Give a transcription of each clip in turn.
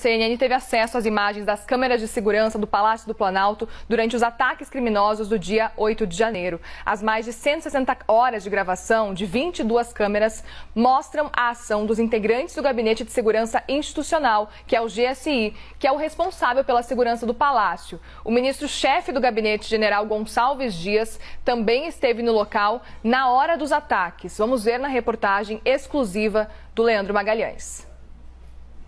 CNN teve acesso às imagens das câmeras de segurança do Palácio do Planalto durante os ataques criminosos do dia 8 de janeiro. As mais de 160 horas de gravação de 22 câmeras mostram a ação dos integrantes do Gabinete de Segurança Institucional, que é o GSI, que é o responsável pela segurança do Palácio. O ministro-chefe do gabinete, general Gonçalves Dias, também esteve no local na hora dos ataques. Vamos ver na reportagem exclusiva do Leandro Magalhães.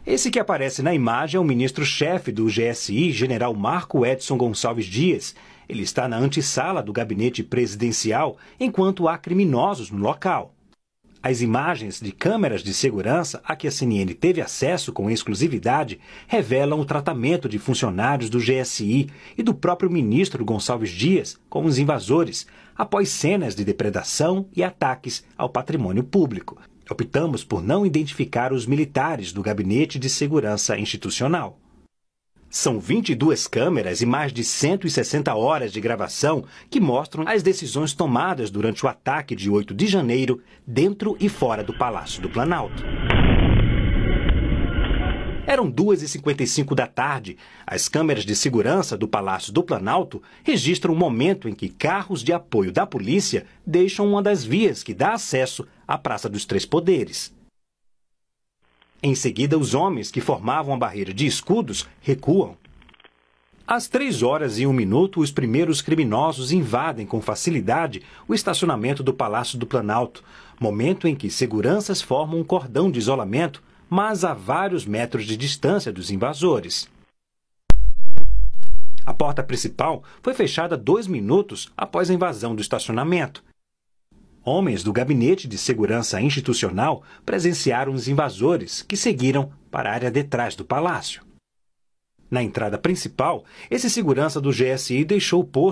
Esse que aparece na imagem é o ministro-chefe do GSI, general Marco Edson Gonçalves Dias. Ele está na antessala do gabinete presidencial, enquanto há criminosos no local. As imagens de câmeras de segurança a que a CNN teve acesso com exclusividade revelam o tratamento de funcionários do GSI e do próprio ministro Gonçalves Dias com os invasores, após cenas de depredação e ataques ao patrimônio público optamos por não identificar os militares do Gabinete de Segurança Institucional. São 22 câmeras e mais de 160 horas de gravação que mostram as decisões tomadas durante o ataque de 8 de janeiro, dentro e fora do Palácio do Planalto. Eram 2h55 da tarde. As câmeras de segurança do Palácio do Planalto registram o momento em que carros de apoio da polícia deixam uma das vias que dá acesso à Praça dos Três Poderes. Em seguida, os homens que formavam a barreira de escudos recuam. Às três horas e um minuto, os primeiros criminosos invadem com facilidade o estacionamento do Palácio do Planalto, momento em que seguranças formam um cordão de isolamento mas a vários metros de distância dos invasores. A porta principal foi fechada dois minutos após a invasão do estacionamento. Homens do Gabinete de Segurança Institucional presenciaram os invasores, que seguiram para a área detrás do palácio. Na entrada principal, esse segurança do GSI deixou o posto.